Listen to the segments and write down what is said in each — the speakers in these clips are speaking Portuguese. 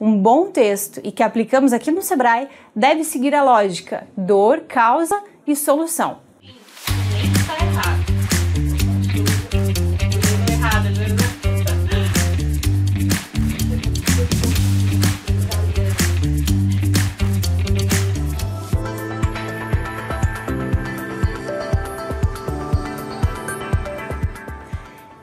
Um bom texto e que aplicamos aqui no Sebrae deve seguir a lógica dor, causa e solução.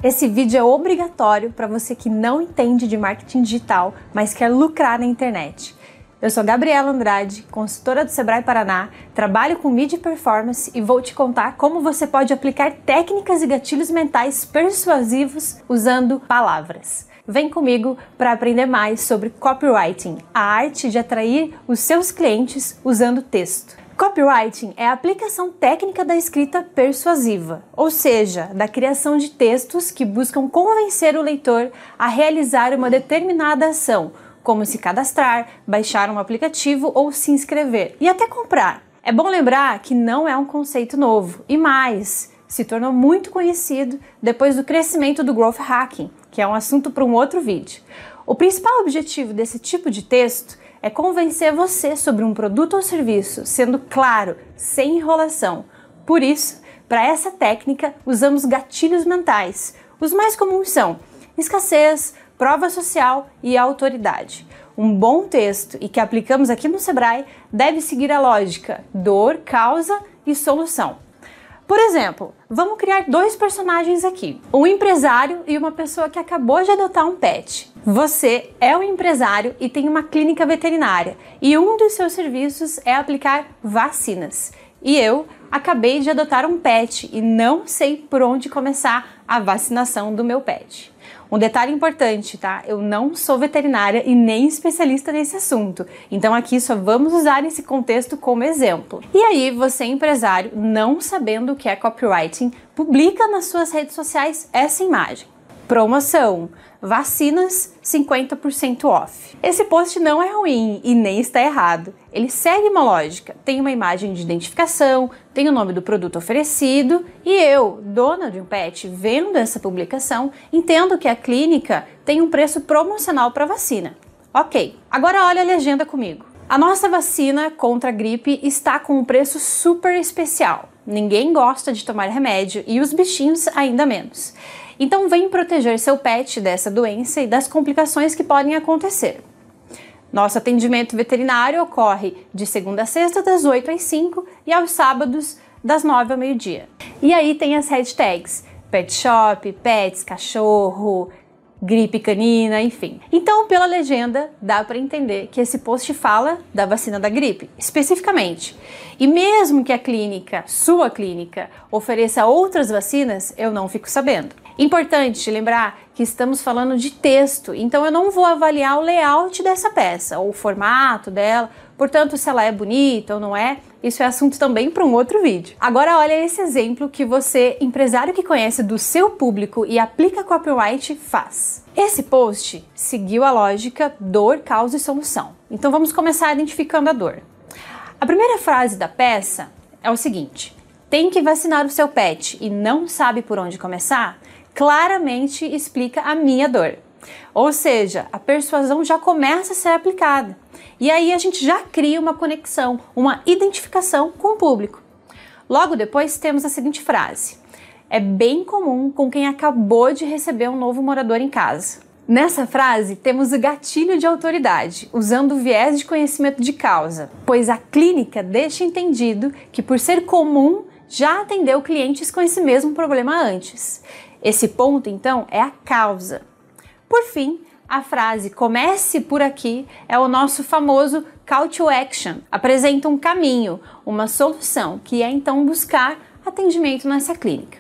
Esse vídeo é obrigatório para você que não entende de marketing digital, mas quer lucrar na internet. Eu sou Gabriela Andrade, consultora do Sebrae Paraná, trabalho com mídia performance e vou te contar como você pode aplicar técnicas e gatilhos mentais persuasivos usando palavras. Vem comigo para aprender mais sobre copywriting, a arte de atrair os seus clientes usando texto. Copywriting é a aplicação técnica da escrita persuasiva, ou seja, da criação de textos que buscam convencer o leitor a realizar uma determinada ação, como se cadastrar, baixar um aplicativo ou se inscrever e até comprar. É bom lembrar que não é um conceito novo e mais, se tornou muito conhecido depois do crescimento do growth hacking, que é um assunto para um outro vídeo. O principal objetivo desse tipo de texto é convencer você sobre um produto ou serviço, sendo claro, sem enrolação. Por isso, para essa técnica, usamos gatilhos mentais. Os mais comuns são escassez, prova social e autoridade. Um bom texto e que aplicamos aqui no Sebrae deve seguir a lógica dor, causa e solução. Por exemplo, vamos criar dois personagens aqui: um empresário e uma pessoa que acabou de adotar um pet. Você é um empresário e tem uma clínica veterinária, e um dos seus serviços é aplicar vacinas. E eu acabei de adotar um pet e não sei por onde começar a vacinação do meu pet. Um detalhe importante, tá? Eu não sou veterinária e nem especialista nesse assunto, então aqui só vamos usar esse contexto como exemplo. E aí, você empresário, não sabendo o que é copywriting, publica nas suas redes sociais essa imagem. Promoção: Vacinas 50% off. Esse post não é ruim e nem está errado. Ele segue uma lógica. Tem uma imagem de identificação, tem o nome do produto oferecido e eu, dona de um pet, vendo essa publicação, entendo que a clínica tem um preço promocional para vacina. Ok, agora olha a legenda comigo. A nossa vacina contra a gripe está com um preço super especial. Ninguém gosta de tomar remédio e os bichinhos ainda menos. Então, vem proteger seu pet dessa doença e das complicações que podem acontecer. Nosso atendimento veterinário ocorre de segunda a sexta, das 8 às 5 e aos sábados, das 9 ao meio-dia. E aí tem as hashtags: pet shop, pets, cachorro, gripe canina, enfim. Então, pela legenda, dá para entender que esse post fala da vacina da gripe, especificamente. E mesmo que a clínica, sua clínica, ofereça outras vacinas, eu não fico sabendo. Importante lembrar que estamos falando de texto, então eu não vou avaliar o layout dessa peça, ou o formato dela, Portanto, se ela é bonita ou não é, isso é assunto também para um outro vídeo. Agora olha esse exemplo que você, empresário que conhece do seu público e aplica copyright, faz. Esse post seguiu a lógica dor, causa e solução. Então vamos começar identificando a dor. A primeira frase da peça é o seguinte: tem que vacinar o seu pet e não sabe por onde começar? Claramente explica a minha dor. Ou seja, a persuasão já começa a ser aplicada. E aí a gente já cria uma conexão, uma identificação com o público. Logo depois temos a seguinte frase: É bem comum com quem acabou de receber um novo morador em casa. Nessa frase, temos o gatilho de autoridade, usando o viés de conhecimento de causa, pois a clínica deixa entendido que, por ser comum, já atendeu clientes com esse mesmo problema antes. Esse ponto, então, é a causa. Por fim, a frase comece por aqui é o nosso famoso call to action. Apresenta um caminho, uma solução, que é então buscar atendimento nessa clínica.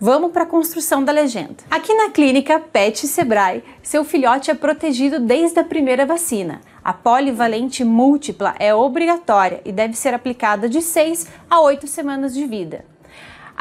Vamos para a construção da legenda. Aqui na clínica Pet Sebrae, seu filhote é protegido desde a primeira vacina. A polivalente múltipla é obrigatória e deve ser aplicada de 6 a 8 semanas de vida.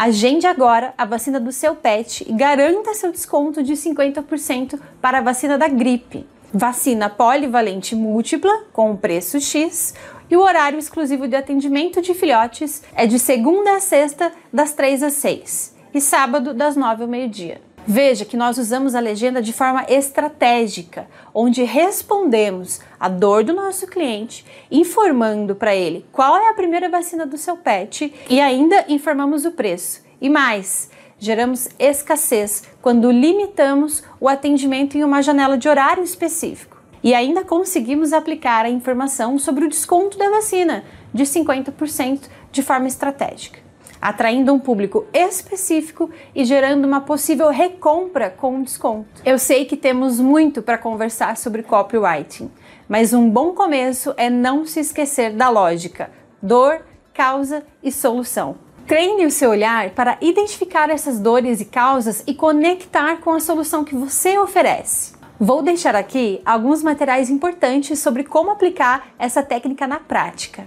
Agende agora a vacina do seu pet e garanta seu desconto de 50% para a vacina da gripe. Vacina polivalente múltipla com o preço X e o horário exclusivo de atendimento de filhotes é de segunda a sexta, das 3 às 6 e sábado, das 9 ao meio-dia. Veja que nós usamos a legenda de forma estratégica, onde respondemos à dor do nosso cliente, informando para ele qual é a primeira vacina do seu pet e ainda informamos o preço. E mais, geramos escassez quando limitamos o atendimento em uma janela de horário específico. E ainda conseguimos aplicar a informação sobre o desconto da vacina de 50% de forma estratégica atraindo um público específico e gerando uma possível recompra com desconto. Eu sei que temos muito para conversar sobre copywriting, mas um bom começo é não se esquecer da lógica, dor, causa e solução. Treine o seu olhar para identificar essas dores e causas e conectar com a solução que você oferece. Vou deixar aqui alguns materiais importantes sobre como aplicar essa técnica na prática.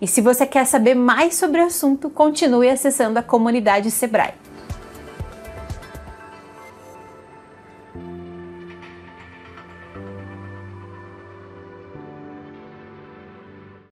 E se você quer saber mais sobre o assunto, continue acessando a comunidade Sebrae.